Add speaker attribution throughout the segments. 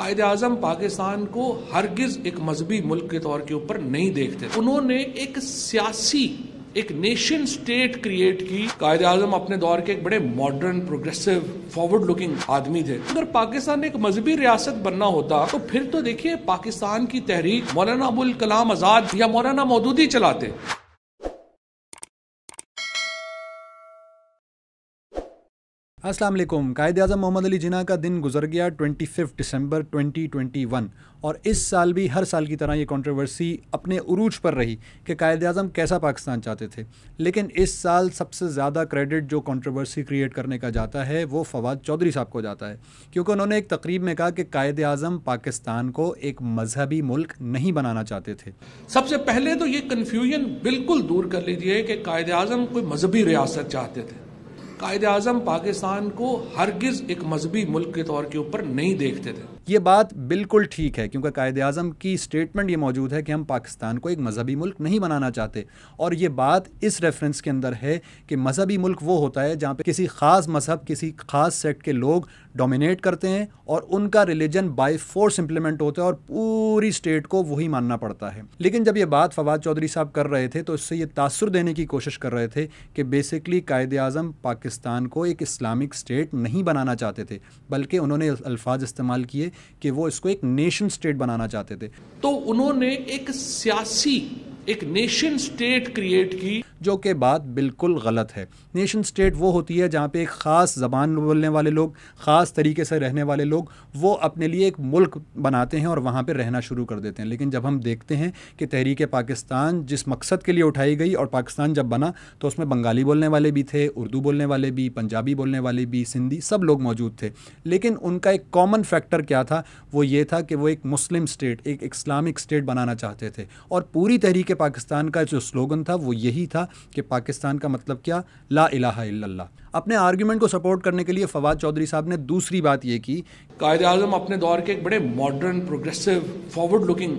Speaker 1: कायद आजम पाकिस्तान को हरगिज एक मजहबी मुल्क के तौर के ऊपर नहीं देखते उन्होंने एक सियासी एक नेशन स्टेट क्रिएट की कायद आजम अपने दौर के एक बड़े मॉडर्न प्रोग्रेसिव फॉरवर्ड लुकिंग आदमी थे अगर पाकिस्तान एक मजहबी रियासत बनना होता तो फिर तो देखिए पाकिस्तान की तहरीक मौलाना अबुल कलाम आजाद या मौलाना मौदूदी चलाते
Speaker 2: असलम कायद अजम मोहम्मद अली जिना का दिन गुजर गया 25 दिसंबर 2021 और इस साल भी हर साल की तरह ये कंट्रोवर्सी अपने उरूज पर रही कि कायद अजम कैसा पाकिस्तान चाहते थे लेकिन इस साल सबसे ज़्यादा क्रेडिट जो कंट्रोवर्सी क्रिएट करने का जाता है वो फवाद चौधरी साहब को जाता है क्योंकि उन्होंने एक तकरीब में कहा कि कायद अजम पाकिस्तान को एक मजहबी मुल्क नहीं बनाना चाहते थे
Speaker 1: सबसे पहले तो ये कन्फ्यूजन बिल्कुल दूर कर लीजिए कि कायद अजम कोई मजहबी रियासत चाहते थे कायद अजम पाकिस्तान को हरगिज़ एक मजहबी मुल्क के तौर के ऊपर नहीं देखते थे
Speaker 2: ये बात बिल्कुल ठीक है क्योंकि कायद अजम की स्टेटमेंट ये मौजूद है कि हम पाकिस्तान को एक मजहबी मुल्क नहीं बनाना चाहते और ये बात इस रेफरेंस के अंदर है कि मजहबी मुल्क वो होता है जहाँ पर किसी ख़ास मजहब किसी ख़ास सेट के लोग डोमिनेट करते हैं और उनका रिलीजन बाई फोर्स इम्प्लीमेंट होता है और पूरी स्टेट को वही मानना पड़ता है लेकिन जब ये बात फवाद चौधरी साहब कर रहे थे तो इससे ये तासर देने की कोशिश कर रहे थे कि बेसिकली कायद अजम पाकिस्तान को एक इस्लामिक स्टेट नहीं बनाना चाहते थे बल्कि उन्होंने अल्फाज इस्तेमाल किए कि वो इसको एक नेशन स्टेट बनाना चाहते थे
Speaker 1: तो उन्होंने एक सियासी एक नेशन स्टेट क्रिएट की जो कि बात बिल्कुल गलत है
Speaker 2: नेशन स्टेट वो होती है जहाँ पे एक ख़ास ज़बान बोलने वाले लोग ख़ास तरीके से रहने वाले लोग वो अपने लिए एक मुल्क बनाते हैं और वहाँ पे रहना शुरू कर देते हैं लेकिन जब हम देखते हैं कि तहरीक पाकिस्तान जिस मकसद के लिए उठाई गई और पाकिस्तान जब बना तो उसमें बंगाली बोलने वाले भी थे उर्दू बोलने वाले भी पंजाबी बोलने वाले भी सिंधी सब लोग मौजूद थे लेकिन उनका एक कॉमन फैक्टर क्या था वो ये था कि वो एक मुस्लिम स्टेट एक इस्लामिक स्टेट बनाना चाहते थे और पूरी तहरीक के पाकिस्तान का जो स्लोगन था वो यही था कि पाकिस्तान का मतलब क्या ला इलाहा इल्लल्लाह अपने आर्ग्यूमेंट को सपोर्ट करने के लिए फवाद चौधरी साहब ने दूसरी बात ये की कायद अजम अपने दौर के एक बड़े मॉडर्न प्रोग्रेसिव फॉरवर्ड लुकिंग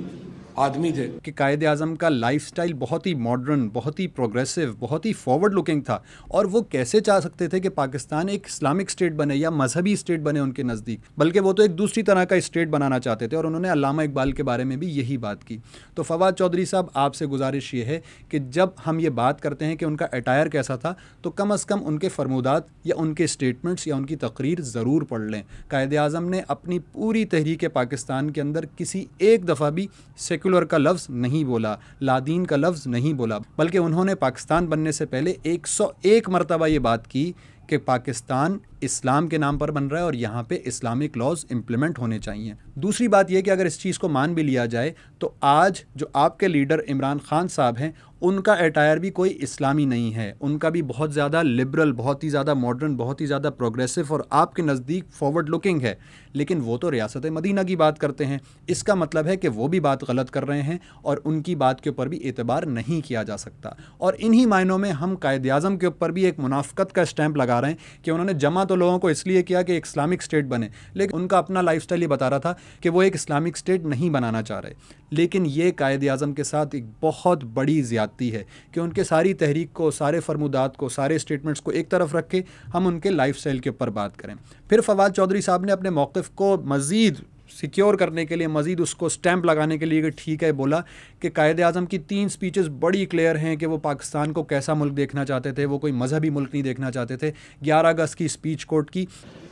Speaker 2: आदमी थे कि कायद अजम का स्टाइल बहुत ही मॉडर्न बहुत ही प्रोग्रेसिव बहुत ही फॉरवर्ड लुकिंग था और वो कैसे चाह सकते थे कि पाकिस्तान एक इस्लामिक स्टेट बने या मजहबी स्टेट बने उनके नज़दीक बल्कि वो तो एक दूसरी तरह का स्टेट बनाना चाहते थे और उन्होंने अलामा इकबाल के बारे में भी यही बात की तो फवाद चौधरी साहब आपसे गुजारिश ये है कि जब हम ये बात करते हैं कि उनका अटायर कैसा था तो कम अज़ कम उनके फरमोदात या उनके स्टेटमेंट्स या उनकी तकरीर ज़रूर पढ़ लें कायद अजम ने अपनी पूरी तहरीक पाकिस्तान के अंदर किसी एक दफ़ा भी सेक सेक्युलर का लफ्ज़ नहीं बोला लादीन का लफ्ज़ नहीं बोला बल्कि उन्होंने पाकिस्तान बनने से पहले 101 मरतबा ये बात की कि पाकिस्तान इस्लाम के नाम पर बन रहा है और यहाँ पे इस्लामिक लॉज इम्प्लीमेंट होने चाहिए दूसरी बात यह कि अगर इस चीज़ को मान भी लिया जाए तो आज जो आपके लीडर इमरान खान साहब हैं उनका अटायर भी कोई इस्लामी नहीं है उनका भी बहुत ज़्यादा लिबरल बहुत ही ज़्यादा मॉडर्न बहुत ही ज़्यादा प्रोग्रेसिव और आपके नज़दीक फॉरवर्ड लुकिंग है लेकिन वो तो रियासत मदीना की बात करते हैं इसका मतलब है कि वो भी बात गलत कर रहे हैं और उनकी बात के ऊपर भी एतबार नहीं किया जा सकता और इन्हीं मायनों में हम कायद अजम के ऊपर भी एक मुनाफ्त का स्टैंप लगा रहे हैं कि उन्होंने जमा तो तो लोगों को इसलिए किया कि इस्लामिक स्टेट बने लेकिन उनका अपना लाइफ ये बता रहा था कि वो एक इस्लामिक स्टेट नहीं बनाना चाह रहे लेकिन ये कायद अज़म के साथ एक बहुत बड़ी ज़्यादती है कि उनके सारी तहरीक को सारे फरमुदात को सारे स्टेटमेंट्स को एक तरफ रख के हम उनके लाइफ के ऊपर बात करें फिर फवाद चौधरी साहब ने अपने मौक़ को मज़ीद सिक्योर करने के लिए मज़ीद उसको स्टैंप लगाने के लिए कि ठीक है बोला कि कायद अजम की तीन स्पीचेस बड़ी क्लियर हैं कि वो पाकिस्तान को कैसा मुल्क देखना चाहते थे वो कोई मजहबी मुल्क नहीं देखना चाहते थे ग्यारह अगस्त की स्पीच कोर्ट की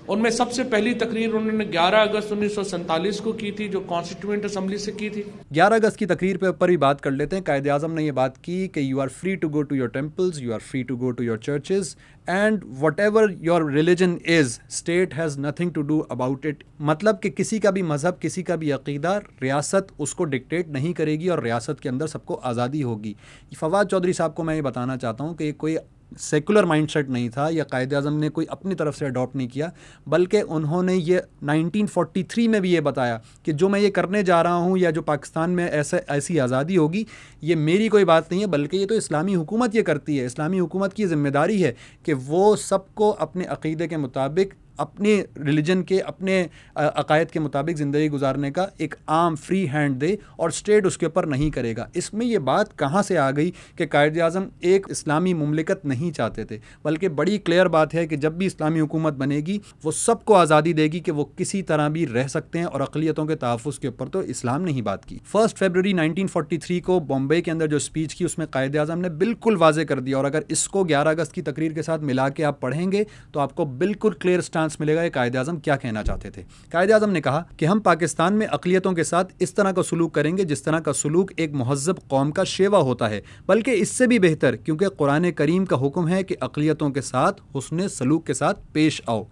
Speaker 2: उनमें सबसे पहली तकरीर उन्होंने 11 अगस्त उन्नीस
Speaker 1: को की थी जो कॉन्स्टिट्यूंट असम्बली से की थी
Speaker 2: 11 अगस्त की तकरीर पे पर ही बात कर लेते हैं कायदे आजम ने ये बात की कि you are free to go to your temples you are free to go to your churches and whatever your religion is state has nothing to do about it मतलब कि किसी का भी मज़हब किसी का भी अकीदा रियासत उसको डिक्टेट नहीं करेगी और रियासत के अंदर सबको आज़ादी होगी फवाद चौधरी साहब को मैं ये बताना चाहता हूँ कि कोई सेकुलर माइंडसेट नहीं था या कायद अजम ने कोई अपनी तरफ से अडॉप्ट नहीं किया बल्कि उन्होंने ये 1943 में भी ये बताया कि जो मैं ये करने जा रहा हूँ या जो पाकिस्तान में ऐसे ऐसी आज़ादी होगी ये मेरी कोई बात नहीं है बल्कि ये तो इस्लामी हुकूमत ये करती है इस्लामी हुकूमत की जिम्मेदारी है कि वो सबको अपने अकीदे के मुताबिक अपने रिलीजन के अपने अकायद के मुताबिक ज़िंदगी गुजारने का एक आम फ्री हैंड दे और स्टेट उसके ऊपर नहीं करेगा इसमें यह बात कहाँ से आ गई कि कायद अजम एक इस्लामी ममलिकत नहीं चाहते थे बल्कि बड़ी क्लियर बात है कि जब भी इस्लामी हुकूमत बनेगी वो सबको आज़ादी देगी कि वो किसी तरह भी रह सकते हैं और अकलीतों के तहफ़ के ऊपर तो इस्लाम ने ही बात की फर्स्ट फेबररी थ्री को बॉम्बे के अंदर जो स्पीच की उसमें कायद अजम ने बिल्कुल वाजे कर दिया और अगर इसको ग्यारह अगस्त की तकरीर के साथ मिला के आप पढ़ेंगे तो आपको बिल्कुल क्लियर स्टैंड चांस मिलेगा कायदे आजम क्या कहना चाहते थे कायदे आजम ने कहा कि हम पाकिस्तान में अकलीतों के साथ इस तरह का सलूक करेंगे जिस तरह का सलूक एक महजब कौम का शेवा होता है बल्कि इससे भी बेहतर क्योंकि कुरान करीम का हुक्म है कि अकलीतों के साथ हुसन सलूक के साथ पेश आओ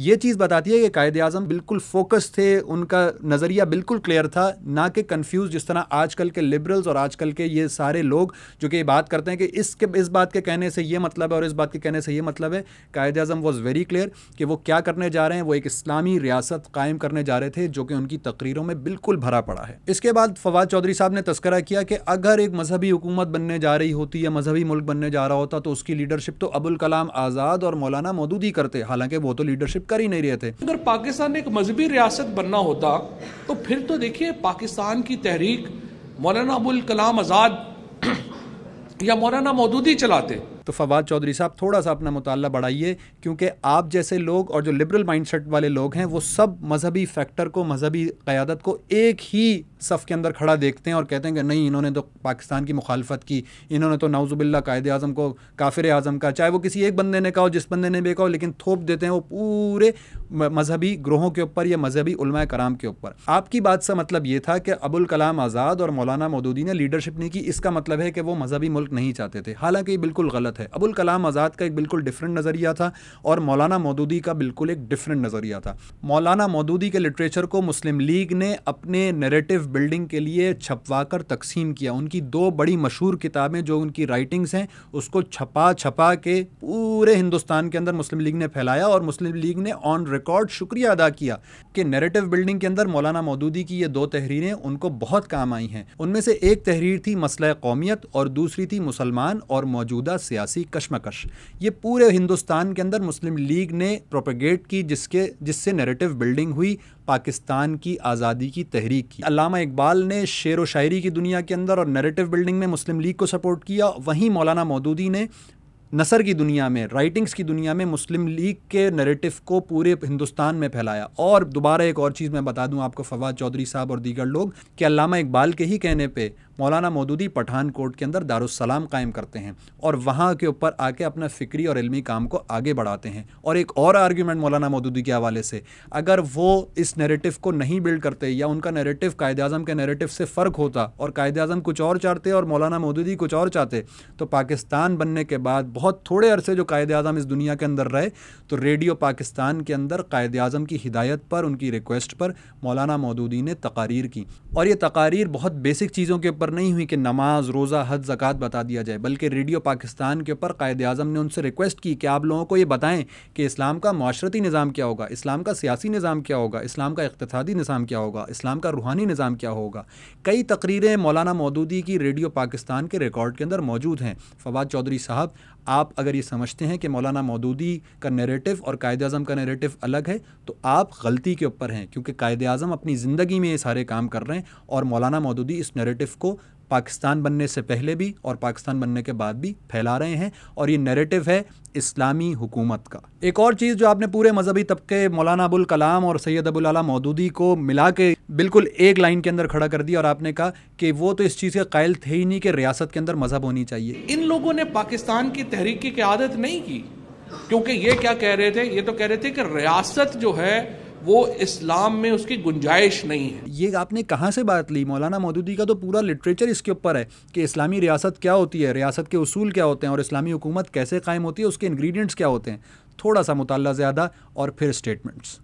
Speaker 2: ये चीज़ बताती है कि कायद अजम बिल्कुल फोकस थे उनका नज़रिया बिल्कुल क्लियर था ना कि कन्फ्यूज़ जिस तरह आजकल के लिबरल्स और आजकल के ये सारे लोग जो कि बात करते हैं कि इसके इस बात के कहने से ये मतलब है और इस बात के कहने से ये मतलब है कायद अजम वॉज़ वेरी क्लियर कि वो क्या करने जा रहे हैं वो एक इस्लामी रियासत कायम करने जा रहे थे जो कि उनकी तकरीरों में बिल्कुल भरा पड़ा है इसके बाद फवाद चौधरी साहब ने तस्करा किया कि अगर एक मजहबी हुकूमत बनने जा रही होती या मजहबी मुल्क बनने जा रहा होता तो उसकी लीडरशिप तो अबुल कलाम आज़ाद और मौलाना ही करते हालांकि वो तो लीडरशिप कर ही नहीं रहे थे अगर पाकिस्तान एक मजहबी रियासत बनना होता
Speaker 1: तो फिर तो देखिए पाकिस्तान की तहरीक मौलाना अबुल कलाम आज़ाद
Speaker 2: या मौलाना मौदूदी चलाते तो फवाद चौधरी साहब थोड़ा सा अपना मुताल बढ़ाइए क्योंकि आप जैसे लोग और जो लिबरल माइंडसेट वाले लोग हैं वो सब मजहबी फैक्टर को मजहबी क़्यादत को एक ही सफ़ के अंदर खड़ा देखते हैं और कहते हैं कि नहीं इन्होंने तो पाकिस्तान की मुखालफत की इन्होंने तो नाउजुबिल्ला कायद अज़म को काफिर अज़म का चाहे वो किसी एक बंदे ने कहा हो जिस बंदे ने भी कहा लेकिन थोप देते हैं वो पूरे मजहबी ग्रोहों के ऊपर या मजहबी कराम के ऊपर आपकी बात से मतलब ये था कि अबुल कलाम आज़ाद और मौलाना मोदूदी ने लीडरशिप नहीं की इसका मतलब है कि वो मजहबी मुल्क नहीं चाहते थे हालांकि बिल्कुल गलत है अबुल कलाम आज़ाद का एक बिल्कुल डिफरेंट नज़रिया था और मौलाना मौदूदी का बिल्कुल एक डिफरेंट नज़रिया था मौलाना मौदूदी के लिटरेचर को मुस्लिम लीग ने अपने नरेटिव बिल्डिंग के लिए छपवा कर तकसीम किया उनकी दो बड़ी मशहूर किताबें जो उनकी राइटिंग्स हैं उसको छपा छपा के पूरे हिंदुस्तान के अंदर मुस्लिम लीग ने फैलाया और मुस्लिम लीग ने ऑन रिकॉर्ड शुक्रिया अदा किया कि नरेटिव बिल्डिंग के अंदर मौलाना मौदूदी की ये दो तहरीरें उनको बहुत काम आई हैं उनमें से एक तहरीर थी मसला कौमियत और दूसरी थी मुसलमान और मौजूदा सियासत सियासी कशमकश ये पूरे हिंदुस्तान के अंदर मुस्लिम लीग ने प्रोपेगेट की जिसके जिससे नैरेटिव बिल्डिंग हुई पाकिस्तान की आज़ादी की तहरीक की अलामा इकबाल ने शेर व शायरी की दुनिया के अंदर और नैरेटिव बिल्डिंग में मुस्लिम लीग को सपोर्ट किया वहीं मौलाना मौदूदी ने नसर की दुनिया में राइटिंग्स की दुनिया में मुस्लिम लीग के नरेटिव को पूरे हिंदुस्तान में फैलाया और दोबारा एक और चीज़ मैं बता दूं आपको फवाद चौधरी साहब और दीगर लोग कि अलामा इकबाल के ही कहने पे मौलाना मौदूदी पठानकोट के अंदर दारुसलाम कायम करते हैं और वहाँ के ऊपर आके अपना फ़िक्री और इलमी काम को आगे बढ़ाते हैं और एक और आर्ग्यूमेंट मौलाना मौदूदी के हवाले से अगर वो इस नेरेटिव को नहीं बिल्ड करते या उनका नेरेटिव कायद अजम के नेरेटिव से फ़र्क होता और कायद अजम कुछ और चाहते और मौलाना मौदूदी कुछ और चाहते तो पाकिस्तान बनने के बाद बहुत थोड़े अरसे जो कायद अजम इस दुनिया के अंदर रहे तो रेडियो पाकिस्तान के अंदर कायद अजम की हिदायत पर उनकी रिक्वेस्ट पर मौलाना मौदूदी ने तकारीर की और ये तकारीर बहुत बेसिक चीज़ों के ऊपर पर नहीं हुई कि नमाज रोज़ा हद जक़ात बता दिया जाए बल्कि रेडियो पाकिस्तान के ऊपर कायद अजम ने उनसे रिक्वेस्ट की कि आप लोगों को ये बताएं कि इस्लाम का माशरती निज़ाम क्या होगा इस्लाम का सियासी निज़ाम क्या होगा इस्लाम का इकतदी निज़ाम क्या होगा इस्लाम का रूहानी निज़ाम क्या होगा कई तकरीरें मौलाना मौदूदी की रेडियो पाकिस्तान के रिकॉर्ड के अंदर मौजूद हैं फवाद चौधरी साहब आप अगर ये समझते हैं कि मौलाना मौदूदी का नेरेटिव और कायद अजम का नेरेटिव अलग है तो आप गलती के ऊपर हैं क्योंकि कायद अजम अपनी ज़िंदगी में ये सारे काम कर रहे हैं और मौलाना मौदूदी इस नेरेटिव को पाकिस्तान बनने से पहले भी और पाकिस्तान बनने के बाद भी फैला रहे हैं और ये नैरेटिव है इस्लामी हुकूमत का एक और चीज़ जो आपने पूरे मजहबी तबके मौलाना अबुल कलाम और सैयद अबुल अला मौदूदी को मिला के बिल्कुल एक लाइन के अंदर खड़ा कर दिया और आपने कहा कि वो तो इस चीज़ के कायल थे ही नहीं कि रियासत के अंदर मजहब होनी चाहिए
Speaker 1: इन लोगों ने पाकिस्तान की तहरीकी की आदत नहीं की क्योंकि ये क्या कह रहे थे ये तो कह
Speaker 2: रहे थे कि रियासत जो है वो इस्लाम में उसकी गुंजाइश नहीं है ये आपने कहाँ से बात ली मौलाना मोदी का तो पूरा लिटरेचर इसके ऊपर है कि इस्लामी रियासत क्या होती है रियासत के उसूल क्या होते हैं और इस्लामी हुकूमत कैसे कायम होती है उसके इंग्रेडिएंट्स क्या होते हैं थोड़ा सा मुताला ज़्यादा और फिर स्टेटमेंट्स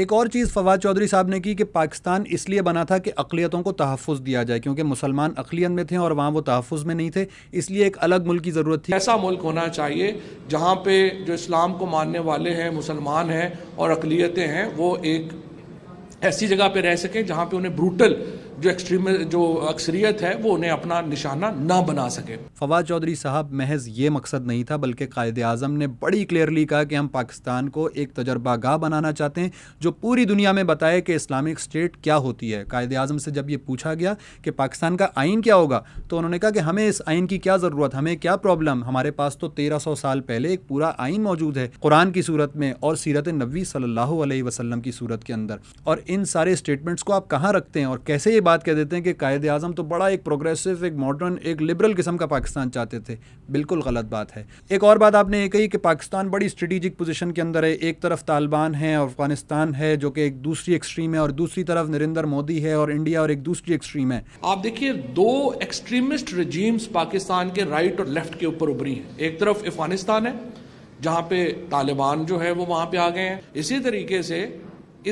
Speaker 2: एक और चीज़ फवाद चौधरी साहब ने की कि पाकिस्तान इसलिए बना था कि अकलीतों को तहफ़ दिया जाए क्योंकि मुसलमान अकलीत में थे और वहाँ वो तहफ़ में नहीं थे इसलिए एक अलग मुल्क की ज़रूरत थी ऐसा मुल्क होना चाहिए जहाँ पे जो इस्लाम को
Speaker 1: मानने वाले हैं मुसलमान हैं और अकलीतें हैं वो एक ऐसी जगह पे रह
Speaker 2: सकें जहाँ पे उन्हें ब्रूटल जो एक्सट्रीम जो अक्सरियत है वो उन्हें अपना निशाना ना बना सके फवाद चौधरी साहब महज ये मकसद नहीं था बल्कि कायद अजम ने बड़ी क्लियरली कहा कि हम पाकिस्तान को एक तजर्बा गाह बनाना चाहते हैं जो पूरी दुनिया में बताए कि इस्लामिक स्टेट क्या होती है कायद अजम से जब ये पूछा गया कि पाकिस्तान का आइन क्या होगा तो उन्होंने कहा कि हमें इस आइन की क्या ज़रूरत हमें क्या प्रॉब्लम हमारे पास तो तेरह सौ साल पहले एक पूरा आइन मौजूद है कुरान की सूरत में और सीरत नबी सल्लल्लाहु अलैहि वसल्लम की सूरत के अंदर और इन सारे स्टेटमेंट्स को आप कहाँ रखते हैं और कैसे ये बात कह देते हैं कि कायद अजम तो बड़ा एक प्रोग्रेसिव एक मॉडर्न एक लिबरल किस्म का पाकिस्तान चाहते थे बिल्कुल गलत बात है एक और बात आपने ये कही कि पाकिस्तान बड़ी स्ट्रेटिजिक पोजिशन के अंदर है एक तरफ तालिबान है अफगानिस्तान है जो कि एक दूसरी एक्सट्रीम है और दूसरी तरफ नरेंद्र मोदी है और इंडिया और एक दूसरी एक्सट्रीम है
Speaker 1: आप देखिए दो एक्सट्रीमिस्ट रजीम्स पाकिस्तान के राइट और लेफ्ट के ऊपर उभरी हैं एक तरफ अफगानिस्तान है जहाँ पे तालिबान जो है वो वहाँ पे आ गए हैं इसी तरीके से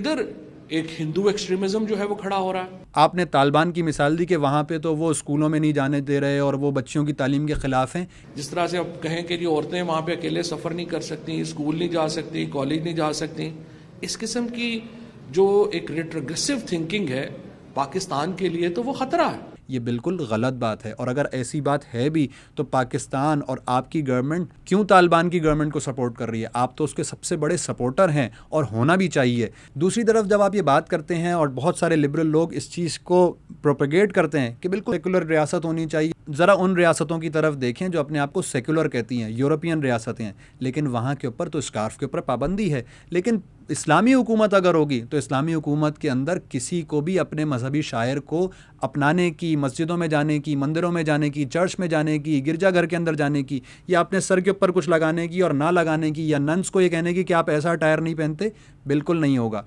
Speaker 1: इधर एक हिंदू एक्सट्रीमिज्म जो है वो खड़ा हो रहा है
Speaker 2: आपने तालिबान की मिसाल दी कि वहाँ पे तो वो स्कूलों में नहीं जाने दे रहे और वो बच्चियों की तालीम के खिलाफ हैं
Speaker 1: जिस तरह से आप कहें कि जो औरतें वहाँ पे अकेले सफ़र नहीं कर सकती स्कूल नहीं जा सकती कॉलेज नहीं जा सकती इस किस्म की जो एक रिट्रग्रेसिव
Speaker 2: थिंकिंग है पाकिस्तान के लिए तो वो ख़तरा है ये बिल्कुल गलत बात है और अगर ऐसी बात है भी तो पाकिस्तान और आपकी गवर्नमेंट क्यों तालिबान की गवर्नमेंट को सपोर्ट कर रही है आप तो उसके सबसे बड़े सपोर्टर हैं और होना भी चाहिए दूसरी तरफ जब आप ये बात करते हैं और बहुत सारे लिबरल लोग इस चीज़ को प्रोपेगेट करते हैं कि बिल्कुल सेकुलर रियासत होनी चाहिए ज़रा उन रियासतों की तरफ देखें जो अपने आप को सेकुलर कहती हैं यूरोपियन रियासतें हैं लेकिन वहाँ के ऊपर तो स्कार्फ के ऊपर पाबंदी है लेकिन इस्लामी हुकूमत अगर होगी तो इस्लामी हुकूमत के अंदर किसी को भी अपने मजहबी शायर को अपनाने की मस्जिदों में जाने की मंदिरों में जाने की चर्च में जाने की गिरजाघर के अंदर जाने की या अपने सर के ऊपर कुछ लगाने की और ना लगाने की या नंस को ये कहने की कि आप ऐसा अटायर नहीं पहनते बिल्कुल नहीं होगा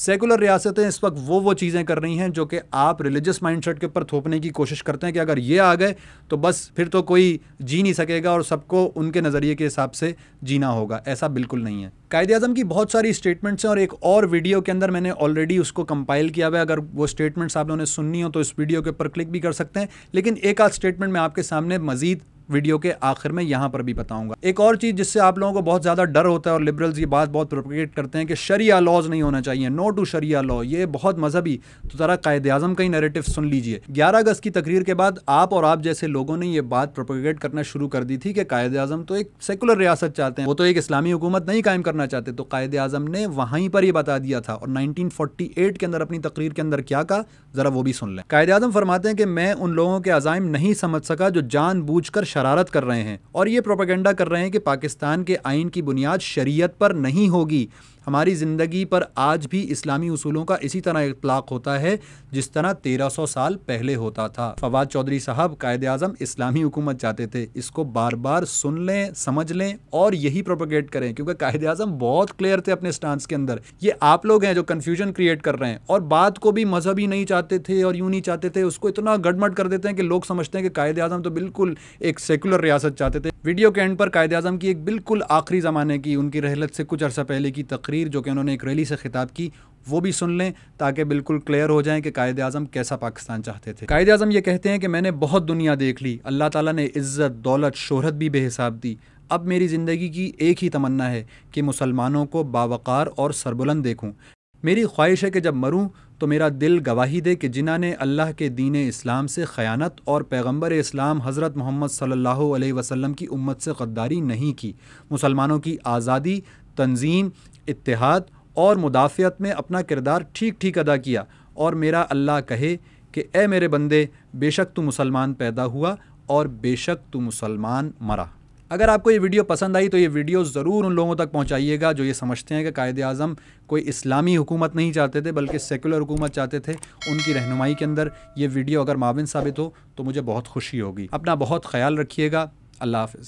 Speaker 2: सेकुलर रियासतें इस वक्त वो वो चीज़ें कर रही हैं जो कि आप रिलीजियस माइंडसेट के ऊपर थोपने की कोशिश करते हैं कि अगर ये आ गए तो बस फिर तो कोई जी नहीं सकेगा और सबको उनके नज़रिए के हिसाब से जीना होगा ऐसा बिल्कुल नहीं है क़ायदे अजम की बहुत सारी स्टेटमेंट्स हैं और एक और वीडियो के अंदर मैंने ऑलरेडी उसको कंपाइल किया हुआ है अगर वो स्टेटमेंट्स आप लोगों ने सुननी हो तो इस वीडियो के ऊपर क्लिक भी कर सकते हैं लेकिन एक आध स्टेटमेंट मैं आपके सामने मजीद वीडियो के आखिर में यहाँ पर भी बताऊंगा एक और चीज़ जिससे आप लोगों को बहुत ज़्यादा डर होता है और लिबरल्स ये बात बहुत प्रोपोगेट करते हैं कि शरिया लॉज नहीं होना चाहिए नो टू शरिया लॉ ये बहुत मजहबी तो ज़रा कायद आजम का ही नेरेटिव सुन लीजिए ग्यारह अगस्त की तकरीर के बाद आप और आप जैसे लोगों ने यह बात प्रोपोगेट करना शुरू कर दी थी कि कायद आजम तो एक सेकुलर रियासत चाहते हैं वो तो एक इस्लामी हुकूमत नहीं कायम करना चाहते तो कायद आजम ने वहीं पर यह बता दिया था और नाइनटीन के अंदर अपनी तकरीर के अंदर क्या कहा ज़रा वो भी सुन लें कायद आजम फरमाते हैं कि मैं उन लोगों के अजाइम नहीं समझ सका जो जान बूझ शरारत कर रहे हैं और ये प्रोपागेंडा कर रहे हैं कि पाकिस्तान के आइन की बुनियाद शरीयत पर नहीं होगी हमारी ज़िंदगी पर आज भी इस्लामी उसूलों का इसी तरह इतलाक होता है जिस तरह 1300 साल पहले होता था फवाद चौधरी साहब कायद अजम इस्लामी हुकूमत चाहते थे इसको बार बार सुन लें समझ लें और यही प्रोपोगेट करें क्योंकि कायद अजम बहुत क्लियर थे अपने स्टांस के अंदर ये आप लोग हैं जो कन्फ्यूजन क्रिएट कर रहे हैं और बात को भी मजहबी नहीं चाहते थे और यूँ नहीं चाहते थे उसको इतना गडमट कर देते हैं कि लोग समझते हैं कि कायद अजम तो बिल्कुल एक सेकुलर रियासत चाहते थे वीडियो के एंड पर कायद अजम की एक बिल्कुल आखिरी ज़माने की उनकी रहलत से कुछ अर्सा पहले की तक तकरीर जो कि उन्होंने एक रैली से खिताब की वो भी सुन लें ताकि बिल्कुल क्लियर हो जाएं कि कायद अजम कैसा पाकिस्तान चाहते थे कायद अजम ये कहते हैं कि मैंने बहुत दुनिया देख ली अल्लाह ताला ने इज़्ज़त दौलत शोहरत भी बेहिसाब दी अब मेरी ज़िंदगी की एक ही तमन्ना है कि मुसलमानों को बावकार और सरबुलंद देखूँ मेरी ख्वाहिश है कि जब मरूँ तो मेरा दिल गवाही दे कि जिन्होंने अल्लाह के दीन इस्लाम से ख़यानत और पैगंबर इस्लाम हज़रत मोहम्मद सल्लल्लाहु अलैहि वसल्लम की उम्मत से गद्दारी नहीं की मुसलमानों की आज़ादी तंजीम इतिहाद और मुदाफ़त में अपना किरदार ठीक ठीक अदा किया और मेरा अल्लाह कहे कि ए मेरे बंदे बेशक तू मुसलमान पैदा हुआ और बेशक तू मुसलमान मरा अगर आपको ये वीडियो पसंद आई तो ये वीडियो ज़रूर उन लोगों तक पहुंचाइएगा जो ये समझते हैं कि कायद अज़म कोई इस्लामी हुकूमत नहीं चाहते थे बल्कि सेकुलर हुकूमत चाहते थे उनकी रहनुमाई के अंदर ये वीडियो अगर माविन साबित हो तो मुझे बहुत खुशी होगी अपना बहुत ख्याल रखिएगा अल्लाह हाफ